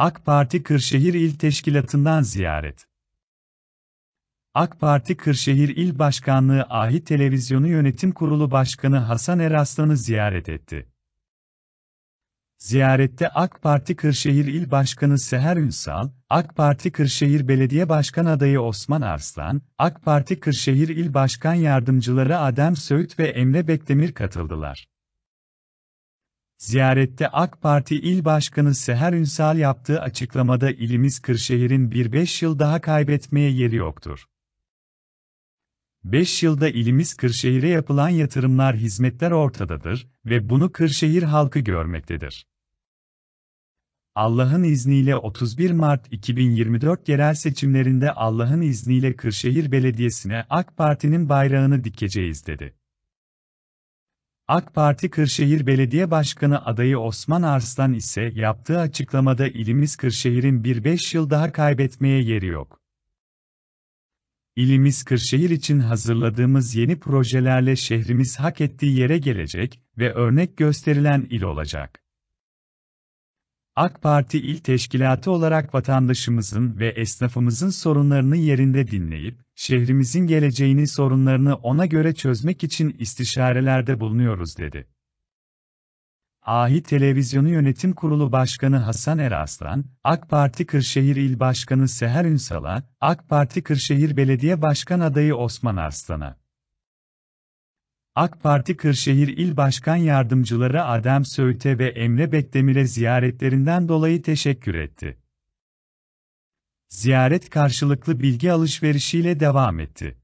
AK Parti Kırşehir İl Teşkilatı'ndan ziyaret. AK Parti Kırşehir İl Başkanlığı Ahi Televizyonu Yönetim Kurulu Başkanı Hasan Eraslan'ı ziyaret etti. Ziyarette AK Parti Kırşehir İl Başkanı Seher Ünsal, AK Parti Kırşehir Belediye Başkan Adayı Osman Arslan, AK Parti Kırşehir İl Başkan Yardımcıları Adem Söğüt ve Emre Bekdemir katıldılar. Ziyarette AK Parti İl Başkanı Seher Ünsal yaptığı açıklamada ilimiz Kırşehir'in bir 5 yıl daha kaybetmeye yeri yoktur. 5 yılda ilimiz Kırşehir'e yapılan yatırımlar hizmetler ortadadır ve bunu Kırşehir halkı görmektedir. Allah'ın izniyle 31 Mart 2024 yerel seçimlerinde Allah'ın izniyle Kırşehir Belediyesi'ne AK Parti'nin bayrağını dikeceğiz dedi. AK Parti Kırşehir Belediye Başkanı adayı Osman Arslan ise yaptığı açıklamada ilimiz Kırşehir'in bir beş yıl daha kaybetmeye yeri yok. İlimiz Kırşehir için hazırladığımız yeni projelerle şehrimiz hak ettiği yere gelecek ve örnek gösterilen il olacak. AK Parti il teşkilatı olarak vatandaşımızın ve esnafımızın sorunlarını yerinde dinleyip, Şehrimizin geleceğini sorunlarını ona göre çözmek için istişarelerde bulunuyoruz dedi. Ahi Televizyonu Yönetim Kurulu Başkanı Hasan Eraslan, AK Parti Kırşehir İl Başkanı Seher Ünsal'a, AK Parti Kırşehir Belediye Başkan Adayı Osman Arslan'a, AK Parti Kırşehir İl Başkan Yardımcıları Adem Söğüt'e ve Emre Bekdemir'e ziyaretlerinden dolayı teşekkür etti ziyaret karşılıklı bilgi alışverişiyle devam etti.